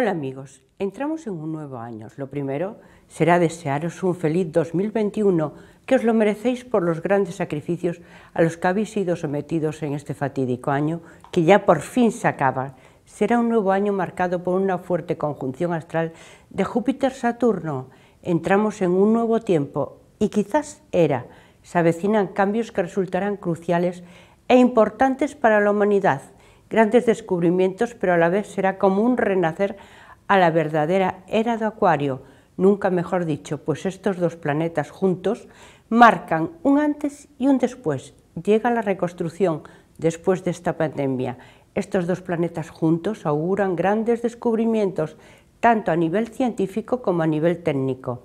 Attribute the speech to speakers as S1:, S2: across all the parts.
S1: Hola amigos, entramos en un nuevo año. Lo primero será desearos un feliz 2021, que os lo merecéis por los grandes sacrificios a los que habéis sido sometidos en este fatídico año, que ya por fin se acaba. Será un nuevo año marcado por una fuerte conjunción astral de Júpiter-Saturno. Entramos en un nuevo tiempo y quizás era. Se avecinan cambios que resultarán cruciales e importantes para la humanidad grandes descubrimientos, pero a la vez será como un renacer a la verdadera era de Acuario, nunca mejor dicho, pues estos dos planetas juntos marcan un antes y un después. Llega la reconstrucción después de esta pandemia. Estos dos planetas juntos auguran grandes descubrimientos, tanto a nivel científico como a nivel técnico.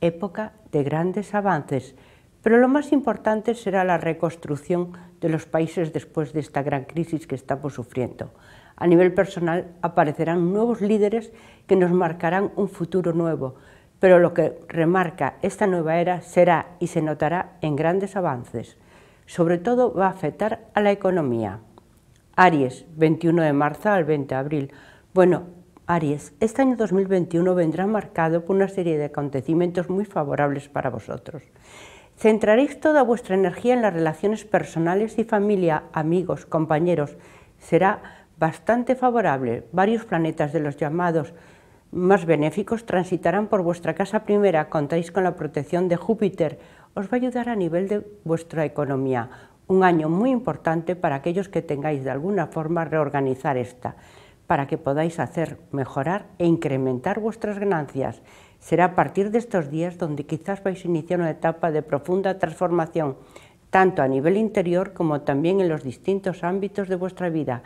S1: Época de grandes avances. Pero lo más importante será la reconstrucción de los países después de esta gran crisis que estamos sufriendo. A nivel personal aparecerán nuevos líderes que nos marcarán un futuro nuevo, pero lo que remarca esta nueva era será y se notará en grandes avances. Sobre todo va a afectar a la economía. Aries, 21 de marzo al 20 de abril. Bueno, Aries, este año 2021 vendrá marcado por una serie de acontecimientos muy favorables para vosotros. Centraréis toda vuestra energía en las relaciones personales y familia, amigos, compañeros. Será bastante favorable. Varios planetas de los llamados más benéficos transitarán por vuestra casa primera. Contáis con la protección de Júpiter. Os va a ayudar a nivel de vuestra economía. Un año muy importante para aquellos que tengáis de alguna forma reorganizar esta, para que podáis hacer mejorar e incrementar vuestras ganancias Será a partir de estos días donde quizás vais a iniciar una etapa de profunda transformación, tanto a nivel interior como también en los distintos ámbitos de vuestra vida.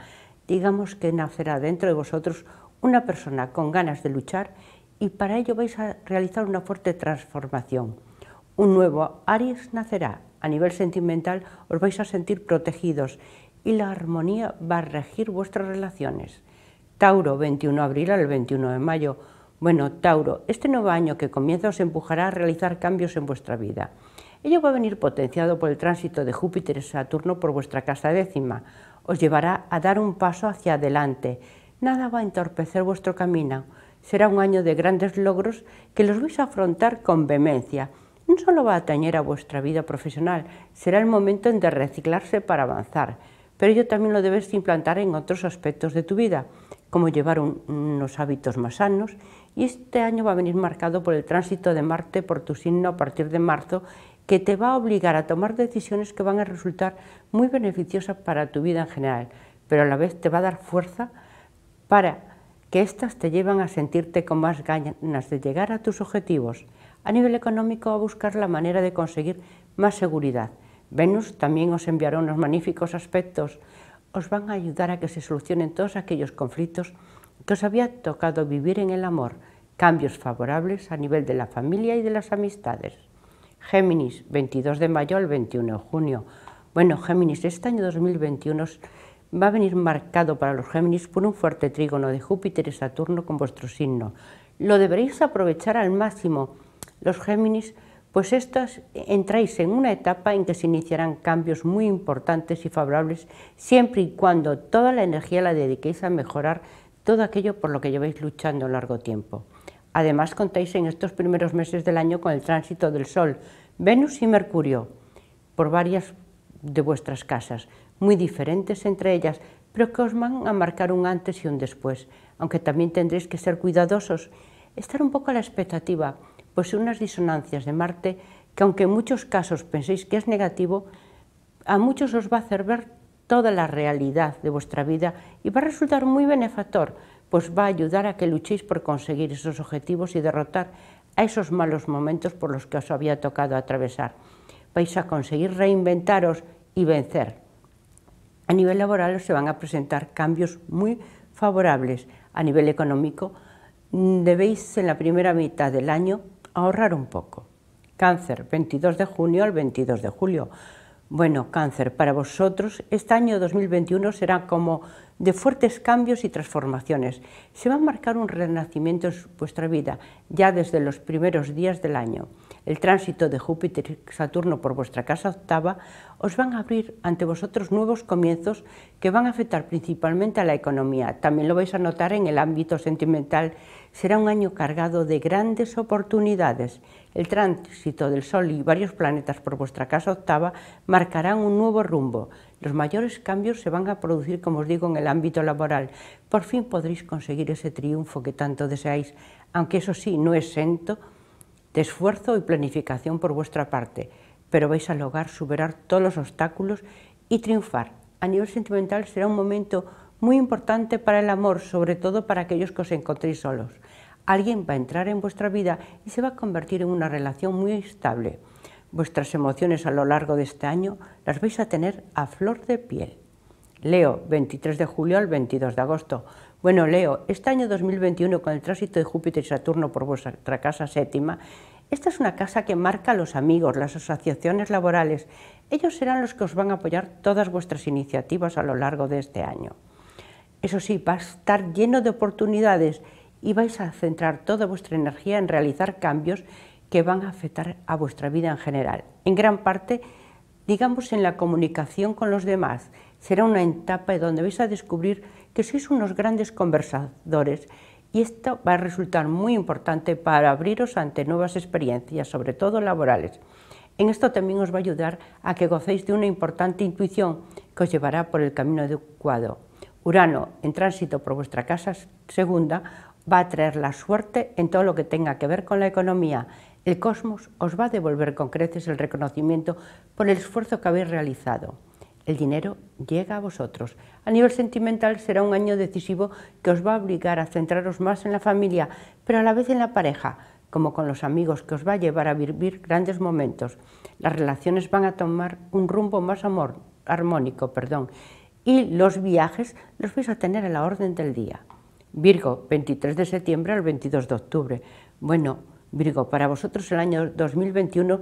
S1: Digamos que nacerá dentro de vosotros una persona con ganas de luchar y para ello vais a realizar una fuerte transformación. Un nuevo Aries nacerá. A nivel sentimental os vais a sentir protegidos y la armonía va a regir vuestras relaciones. Tauro, 21 de abril al 21 de mayo bueno, Tauro, este nuevo año que comienza os empujará a realizar cambios en vuestra vida. Ello va a venir potenciado por el tránsito de Júpiter y Saturno por vuestra casa décima. Os llevará a dar un paso hacia adelante. Nada va a entorpecer vuestro camino. Será un año de grandes logros que los vais a afrontar con vehemencia. No solo va a atañer a vuestra vida profesional, será el momento en de reciclarse para avanzar, pero ello también lo debes implantar en otros aspectos de tu vida cómo llevar unos hábitos más sanos. Y este año va a venir marcado por el tránsito de Marte por tu signo a partir de marzo, que te va a obligar a tomar decisiones que van a resultar muy beneficiosas para tu vida en general, pero a la vez te va a dar fuerza para que éstas te llevan a sentirte con más ganas de llegar a tus objetivos. A nivel económico, a buscar la manera de conseguir más seguridad. Venus también os enviará unos magníficos aspectos os van a ayudar a que se solucionen todos aquellos conflictos que os había tocado vivir en el amor, cambios favorables a nivel de la familia y de las amistades. Géminis, 22 de mayo al 21 de junio. Bueno, Géminis, este año 2021 va a venir marcado para los Géminis por un fuerte trígono de Júpiter y Saturno con vuestro signo. Lo deberéis aprovechar al máximo. Los Géminis pues entráis en una etapa en que se iniciarán cambios muy importantes y favorables siempre y cuando toda la energía la dediquéis a mejorar todo aquello por lo que lleváis luchando largo tiempo. Además contáis en estos primeros meses del año con el tránsito del Sol, Venus y Mercurio por varias de vuestras casas, muy diferentes entre ellas, pero que os van a marcar un antes y un después, aunque también tendréis que ser cuidadosos, estar un poco a la expectativa, pues unas disonancias de Marte que aunque en muchos casos penséis que es negativo, a muchos os va a hacer ver toda la realidad de vuestra vida y va a resultar muy benefactor, pues va a ayudar a que luchéis por conseguir esos objetivos y derrotar a esos malos momentos por los que os había tocado atravesar. Vais a conseguir reinventaros y vencer. A nivel laboral se van a presentar cambios muy favorables. A nivel económico, mm, debéis en la primera mitad del año ahorrar un poco. Cáncer, 22 de junio al 22 de julio. Bueno, cáncer, para vosotros este año 2021 será como de fuertes cambios y transformaciones. Se va a marcar un renacimiento en vuestra vida, ya desde los primeros días del año. El tránsito de Júpiter y Saturno por vuestra casa octava os van a abrir ante vosotros nuevos comienzos que van a afectar principalmente a la economía. También lo vais a notar en el ámbito sentimental. Será un año cargado de grandes oportunidades. El tránsito del Sol y varios planetas por vuestra casa octava marcarán un nuevo rumbo. Los mayores cambios se van a producir, como os digo, en el ámbito laboral. Por fin podréis conseguir ese triunfo que tanto deseáis, aunque eso sí, no exento de esfuerzo y planificación por vuestra parte, pero vais a lograr superar todos los obstáculos y triunfar. A nivel sentimental será un momento muy importante para el amor, sobre todo para aquellos que os encontréis solos. Alguien va a entrar en vuestra vida y se va a convertir en una relación muy estable. Vuestras emociones a lo largo de este año las vais a tener a flor de piel. Leo, 23 de julio al 22 de agosto. Bueno, Leo, este año 2021 con el tránsito de Júpiter y Saturno por vuestra casa séptima, esta es una casa que marca a los amigos, las asociaciones laborales. Ellos serán los que os van a apoyar todas vuestras iniciativas a lo largo de este año. Eso sí, va a estar lleno de oportunidades y vais a centrar toda vuestra energía en realizar cambios que van a afectar a vuestra vida en general. En gran parte, digamos, en la comunicación con los demás. Será una etapa donde vais a descubrir que sois unos grandes conversadores y esto va a resultar muy importante para abriros ante nuevas experiencias, sobre todo laborales. En esto también os va a ayudar a que gocéis de una importante intuición que os llevará por el camino adecuado. Urano, en tránsito por vuestra casa segunda, va a traer la suerte en todo lo que tenga que ver con la economía el cosmos os va a devolver con creces el reconocimiento por el esfuerzo que habéis realizado. El dinero llega a vosotros. A nivel sentimental será un año decisivo que os va a obligar a centraros más en la familia, pero a la vez en la pareja, como con los amigos que os va a llevar a vivir grandes momentos. Las relaciones van a tomar un rumbo más amor, armónico, perdón, y los viajes los vais a tener a la orden del día. Virgo, 23 de septiembre al 22 de octubre. Bueno, Virgo, para vosotros el año 2021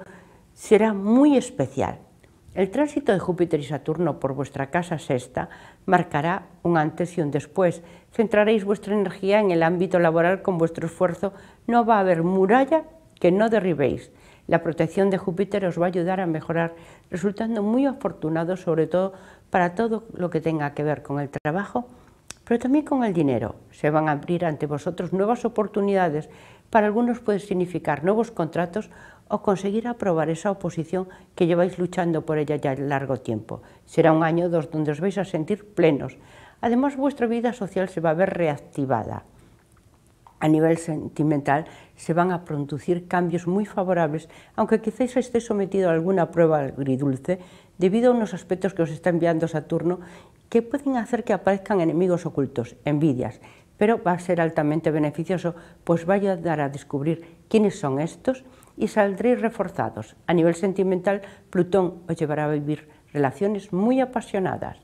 S1: será muy especial. El tránsito de Júpiter y Saturno por vuestra casa sexta marcará un antes y un después. Centraréis vuestra energía en el ámbito laboral con vuestro esfuerzo. No va a haber muralla que no derribéis. La protección de Júpiter os va a ayudar a mejorar, resultando muy afortunado sobre todo para todo lo que tenga que ver con el trabajo, pero también con el dinero. Se van a abrir ante vosotros nuevas oportunidades para algunos puede significar nuevos contratos o conseguir aprobar esa oposición que lleváis luchando por ella ya largo tiempo. Será un año dos donde os vais a sentir plenos. Además, vuestra vida social se va a ver reactivada. A nivel sentimental se van a producir cambios muy favorables, aunque quizás estéis sometido a alguna prueba agridulce debido a unos aspectos que os está enviando Saturno que pueden hacer que aparezcan enemigos ocultos, envidias, pero va a ser altamente beneficioso, pues va a ayudar a descubrir quiénes son estos y saldréis reforzados. A nivel sentimental, Plutón os llevará a vivir relaciones muy apasionadas.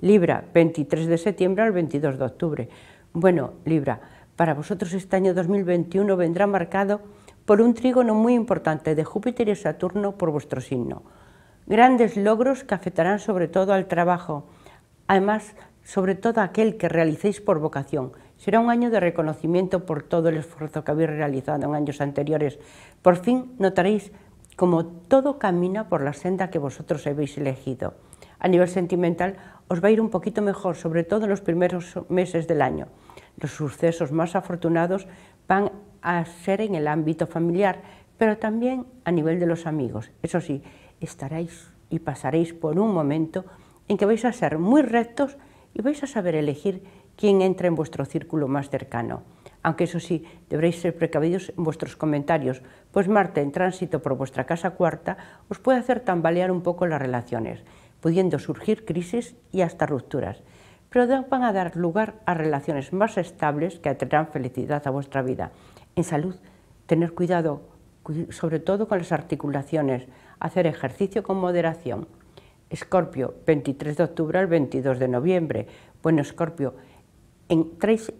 S1: Libra, 23 de septiembre al 22 de octubre. Bueno, Libra, para vosotros este año 2021 vendrá marcado por un trígono muy importante de Júpiter y Saturno por vuestro signo. Grandes logros que afectarán sobre todo al trabajo, además sobre todo aquel que realicéis por vocación, Será un año de reconocimiento por todo el esfuerzo que habéis realizado en años anteriores. Por fin notaréis como todo camina por la senda que vosotros habéis elegido. A nivel sentimental os va a ir un poquito mejor, sobre todo en los primeros meses del año. Los sucesos más afortunados van a ser en el ámbito familiar, pero también a nivel de los amigos. Eso sí, estaréis y pasaréis por un momento en que vais a ser muy rectos y vais a saber elegir quién entra en vuestro círculo más cercano. Aunque eso sí, ...deberéis ser precavidos en vuestros comentarios, pues Marte en tránsito por vuestra casa cuarta os puede hacer tambalear un poco las relaciones, pudiendo surgir crisis y hasta rupturas, pero van a dar lugar a relaciones más estables que atraerán felicidad a vuestra vida. En salud, tener cuidado sobre todo con las articulaciones, hacer ejercicio con moderación. Escorpio, 23 de octubre al 22 de noviembre. Bueno, Escorpio, en,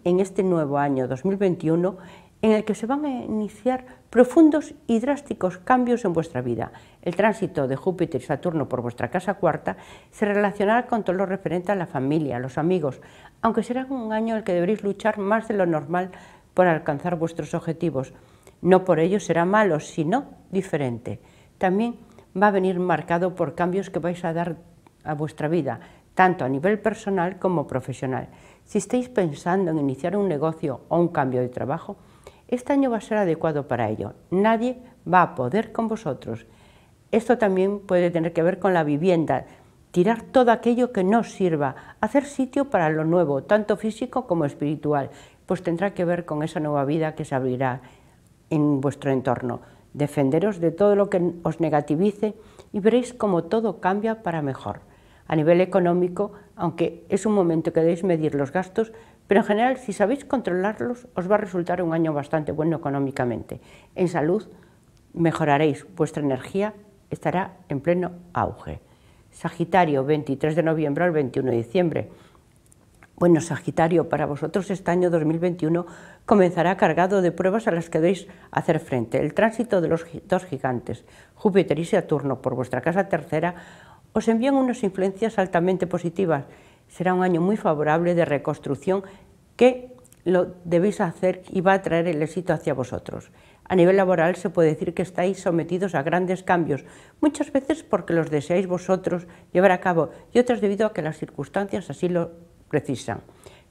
S1: en este nuevo año 2021 en el que se van a iniciar profundos y drásticos cambios en vuestra vida. El tránsito de Júpiter y Saturno por vuestra casa cuarta se relacionará con todo lo referente a la familia, a los amigos, aunque será un año en el que deberéis luchar más de lo normal por alcanzar vuestros objetivos. No por ello será malo, sino diferente. También va a venir marcado por cambios que vais a dar a vuestra vida, tanto a nivel personal como profesional. Si estáis pensando en iniciar un negocio o un cambio de trabajo, este año va a ser adecuado para ello. Nadie va a poder con vosotros. Esto también puede tener que ver con la vivienda, tirar todo aquello que no sirva, hacer sitio para lo nuevo, tanto físico como espiritual, pues tendrá que ver con esa nueva vida que se abrirá en vuestro entorno. Defenderos de todo lo que os negativice y veréis cómo todo cambia para mejor a nivel económico, aunque es un momento que debéis medir los gastos, pero en general, si sabéis controlarlos, os va a resultar un año bastante bueno económicamente. En salud, mejoraréis, vuestra energía estará en pleno auge. Sagitario, 23 de noviembre al 21 de diciembre. Bueno, Sagitario, para vosotros este año 2021 comenzará cargado de pruebas a las que debéis hacer frente. El tránsito de los dos gigantes, Júpiter y Saturno, por vuestra casa tercera, os envían unas influencias altamente positivas. Será un año muy favorable de reconstrucción que lo debéis hacer y va a traer el éxito hacia vosotros. A nivel laboral se puede decir que estáis sometidos a grandes cambios, muchas veces porque los deseáis vosotros llevar a cabo y otras debido a que las circunstancias así lo precisan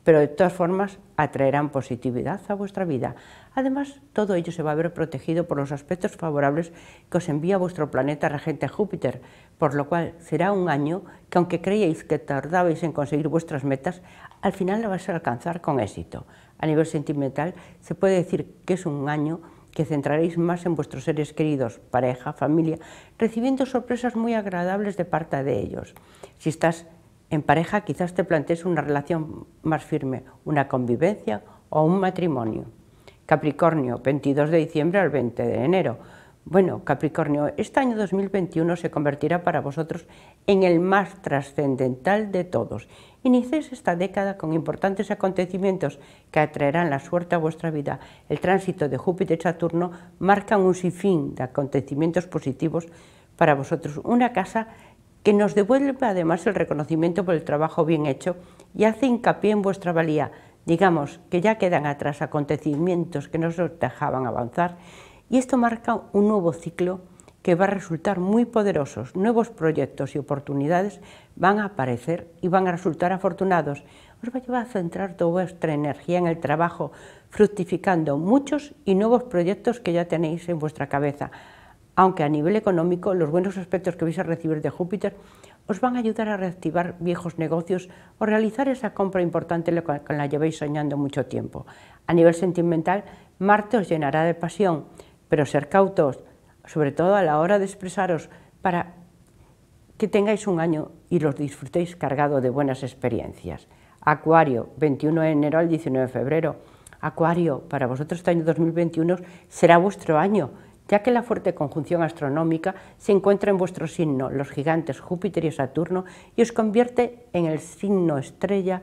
S1: pero de todas formas atraerán positividad a vuestra vida. Además, todo ello se va a ver protegido por los aspectos favorables que os envía vuestro planeta regente Júpiter, por lo cual será un año que aunque creíais que tardabais en conseguir vuestras metas, al final lo vais a alcanzar con éxito. A nivel sentimental, se puede decir que es un año que centraréis más en vuestros seres queridos, pareja, familia, recibiendo sorpresas muy agradables de parte de ellos. Si estás en pareja quizás te plantees una relación más firme, una convivencia o un matrimonio. Capricornio, 22 de diciembre al 20 de enero. Bueno, Capricornio, este año 2021 se convertirá para vosotros en el más trascendental de todos. Inicéis esta década con importantes acontecimientos que atraerán la suerte a vuestra vida. El tránsito de Júpiter y Saturno marcan un sinfín de acontecimientos positivos para vosotros. Una casa que nos devuelve además el reconocimiento por el trabajo bien hecho y hace hincapié en vuestra valía. Digamos que ya quedan atrás acontecimientos que no nos dejaban avanzar y esto marca un nuevo ciclo que va a resultar muy poderoso. Nuevos proyectos y oportunidades van a aparecer y van a resultar afortunados. Os va a llevar a centrar toda vuestra energía en el trabajo, fructificando muchos y nuevos proyectos que ya tenéis en vuestra cabeza aunque a nivel económico los buenos aspectos que vais a recibir de Júpiter os van a ayudar a reactivar viejos negocios o realizar esa compra importante con la que llevéis soñando mucho tiempo. A nivel sentimental, Marte os llenará de pasión, pero ser cautos, sobre todo a la hora de expresaros, para que tengáis un año y los disfrutéis cargado de buenas experiencias. Acuario, 21 de enero al 19 de febrero. Acuario, para vosotros este año 2021 será vuestro año ya que la fuerte conjunción astronómica se encuentra en vuestro signo, los gigantes Júpiter y Saturno, y os convierte en el signo estrella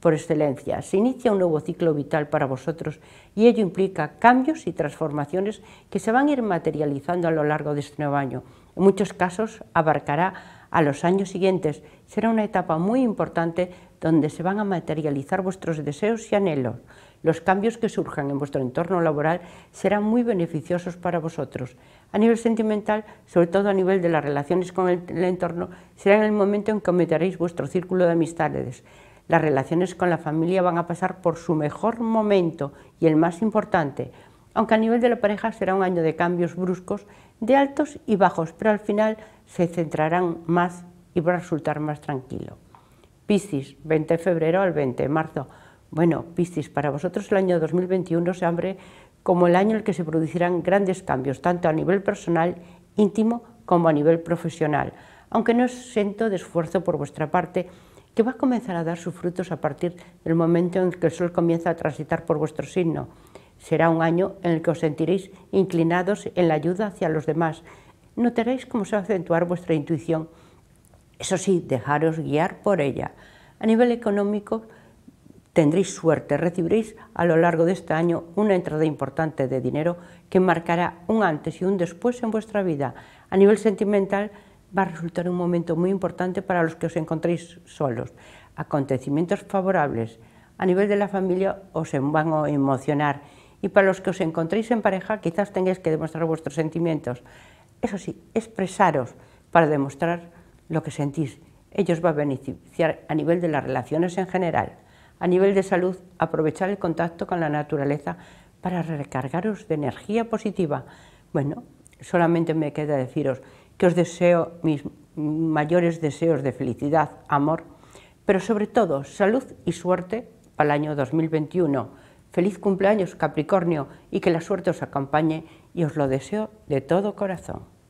S1: por excelencia. Se inicia un nuevo ciclo vital para vosotros y ello implica cambios y transformaciones que se van a ir materializando a lo largo de este nuevo año. En muchos casos abarcará a los años siguientes. Será una etapa muy importante donde se van a materializar vuestros deseos y anhelos, los cambios que surjan en vuestro entorno laboral serán muy beneficiosos para vosotros. A nivel sentimental, sobre todo a nivel de las relaciones con el, entorno, será el momento en que aumentaréis vuestro círculo de amistades. Las relaciones con la familia van a pasar por su mejor momento y el más importante, aunque a nivel de la pareja será un año de cambios bruscos, de altos y bajos, pero al final se centrarán más y va a resultar más tranquilo. Piscis, 20 de febrero al 20 de marzo. Bueno, Piscis, para vosotros el año 2021 se abre como el año en el que se producirán grandes cambios, tanto a nivel personal, íntimo, como a nivel profesional, aunque no es sento de esfuerzo por vuestra parte, que va a comenzar a dar sus frutos a partir del momento en que el sol comienza a transitar por vuestro signo. Será un año en el que os sentiréis inclinados en la ayuda hacia los demás. Notaréis cómo se va a acentuar vuestra intuición. Eso sí, dejaros guiar por ella. A nivel económico, Tendréis suerte, recibiréis a lo largo de este año una entrada importante de dinero que marcará un antes y un después en vuestra vida. A nivel sentimental va a resultar un momento muy importante para los que os encontréis solos. Acontecimientos favorables a nivel de la familia os van a emocionar y para los que os encontréis en pareja quizás tengáis que demostrar vuestros sentimientos. Eso sí, expresaros para demostrar lo que sentís. Ellos va a beneficiar a nivel de las relaciones en general. A nivel de salud, aprovechar el contacto con la naturaleza para recargaros de energía positiva. Bueno, solamente me queda deciros que os deseo mis mayores deseos de felicidad, amor, pero sobre todo salud y suerte para el año 2021. Feliz cumpleaños Capricornio y que la suerte os acompañe y os lo deseo de todo corazón.